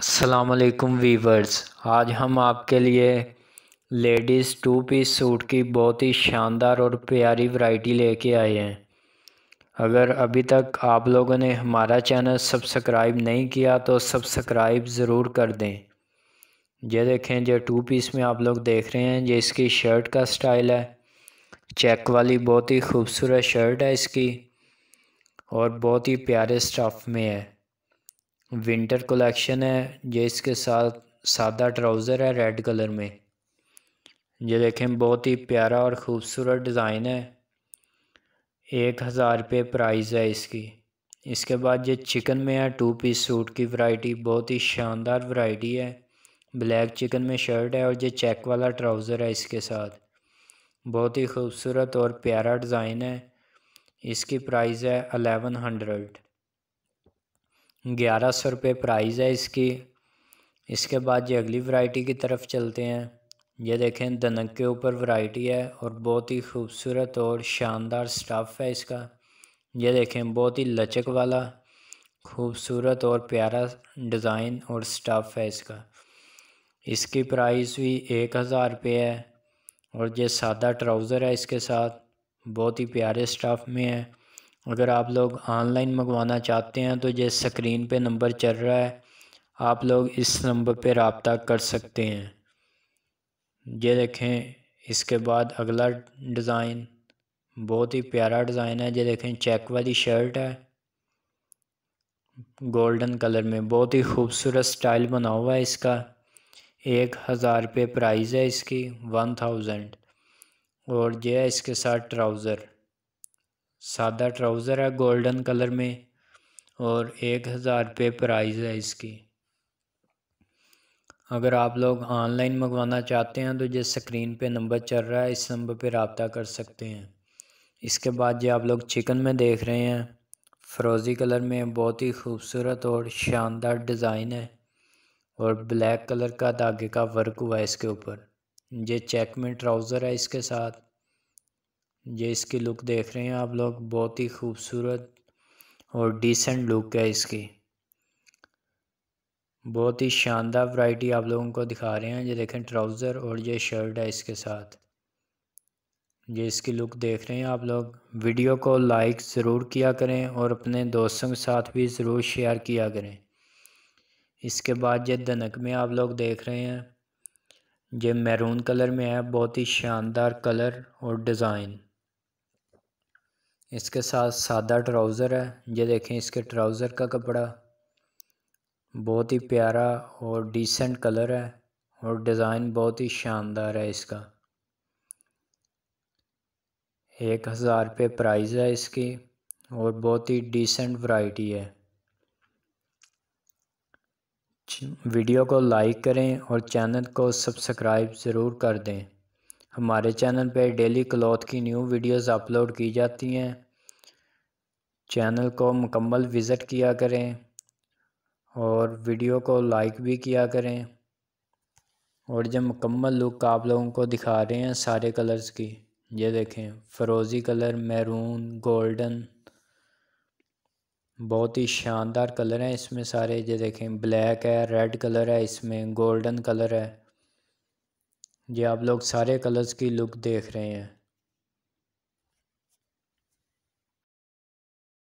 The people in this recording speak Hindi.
असलकम वीवर्स आज हम आपके लिए लेडीज़ टू पीस सूट की बहुत ही शानदार और प्यारी वैरायटी लेके आए हैं अगर अभी तक आप लोगों ने हमारा चैनल सब्सक्राइब नहीं किया तो सब्सक्राइब ज़रूर कर दें ये देखें जो टू पीस में आप लोग देख रहे हैं ये इसकी शर्ट का स्टाइल है चेक वाली बहुत ही खूबसूरत शर्ट है इसकी और बहुत ही प्यारे स्टफ़ में है विंटर कलेक्शन है ये इसके साथ सादा ट्राउज़र है रेड कलर में ये देखें बहुत ही प्यारा और ख़ूबसूरत डिज़ाइन है एक हज़ार रुपये प्राइस है इसकी इसके बाद ये चिकन में है टू पीस सूट की वैरायटी बहुत ही शानदार वैरायटी है ब्लैक चिकन में शर्ट है और ये चेक वाला ट्राउज़र है इसके साथ बहुत ही खूबसूरत और प्यारा डिज़ाइन है इसकी प्राइस है अलेवन हंड्रेड ग्यारह सौ रुपये प्राइज़ है इसकी इसके बाद ये अगली वैरायटी की तरफ चलते हैं ये देखें दनक के ऊपर वैरायटी है और बहुत ही खूबसूरत और शानदार स्टफ़ है इसका ये देखें बहुत ही लचक वाला खूबसूरत और प्यारा डिज़ाइन और स्टफ़ है इसका इसकी प्राइस भी एक हज़ार रुपये है और ये सादा ट्राउज़र है इसके साथ बहुत ही प्यारे स्टफ़ में है अगर आप लोग ऑनलाइन मंगवाना चाहते हैं तो ये स्क्रीन पे नंबर चल रहा है आप लोग इस नंबर पे रबता कर सकते हैं ये देखें इसके बाद अगला डिज़ाइन बहुत ही प्यारा डिज़ाइन है ये देखें चेक वाली शर्ट है गोल्डन कलर में बहुत ही खूबसूरत स्टाइल बना हुआ है इसका एक हज़ार रुपये प्राइज़ है इसकी वन थाउजेंड और यह है इसके साथ ट्राउज़र सादा ट्राउज़र है गोल्डन कलर में और एक हज़ार रुपये प्राइज़ है इसकी अगर आप लोग ऑनलाइन मंगवाना चाहते हैं तो जिस स्क्रीन पे नंबर चल रहा है इस नंबर पे रबता कर सकते हैं इसके बाद जो आप लोग चिकन में देख रहे हैं फ्रोज़ी कलर में बहुत ही खूबसूरत और शानदार डिज़ाइन है और ब्लैक कलर का धागे का वर्क हुआ है इसके ऊपर ये चेक में ट्राउज़र है इसके साथ ये इसकी लुक देख रहे हैं आप लोग बहुत ही खूबसूरत और डिसेंट लुक है इसकी बहुत ही शानदार वैरायटी आप लोगों को दिखा रहे हैं ये देखें ट्राउज़र और ये शर्ट है इसके साथ ये इसकी लुक देख रहे हैं आप लोग वीडियो को लाइक ज़रूर किया करें और अपने दोस्तों के साथ भी ज़रूर शेयर किया करें इसके बाद ये दनक में आप लोग देख रहे हैं ये मैरून कलर में है बहुत ही शानदार कलर और डिज़ाइन इसके साथ सादा ट्राउज़र है ये देखें इसके ट्राउज़र का कपड़ा बहुत ही प्यारा और डिसेंट कलर है और डिज़ाइन बहुत ही शानदार है इसका एक हज़ार रुपये प्राइस है इसकी और बहुत ही डिसेंट वाइटी है वीडियो को लाइक करें और चैनल को सब्सक्राइब ज़रूर कर दें हमारे चैनल पे डेली क्लॉथ की न्यू वीडियोस अपलोड की जाती हैं चैनल को मुकम्मल विज़िट किया करें और वीडियो को लाइक भी किया करें और जब मुकम्मल लुक आप लोगों को दिखा रहे हैं सारे कलर्स की ये देखें फ़रोज़ी कलर मैरून गोल्डन बहुत ही शानदार कलर हैं इसमें सारे ये देखें ब्लैक है रेड कलर है इसमें गोल्डन कलर है ये आप लोग सारे कलर्स की लुक देख रहे हैं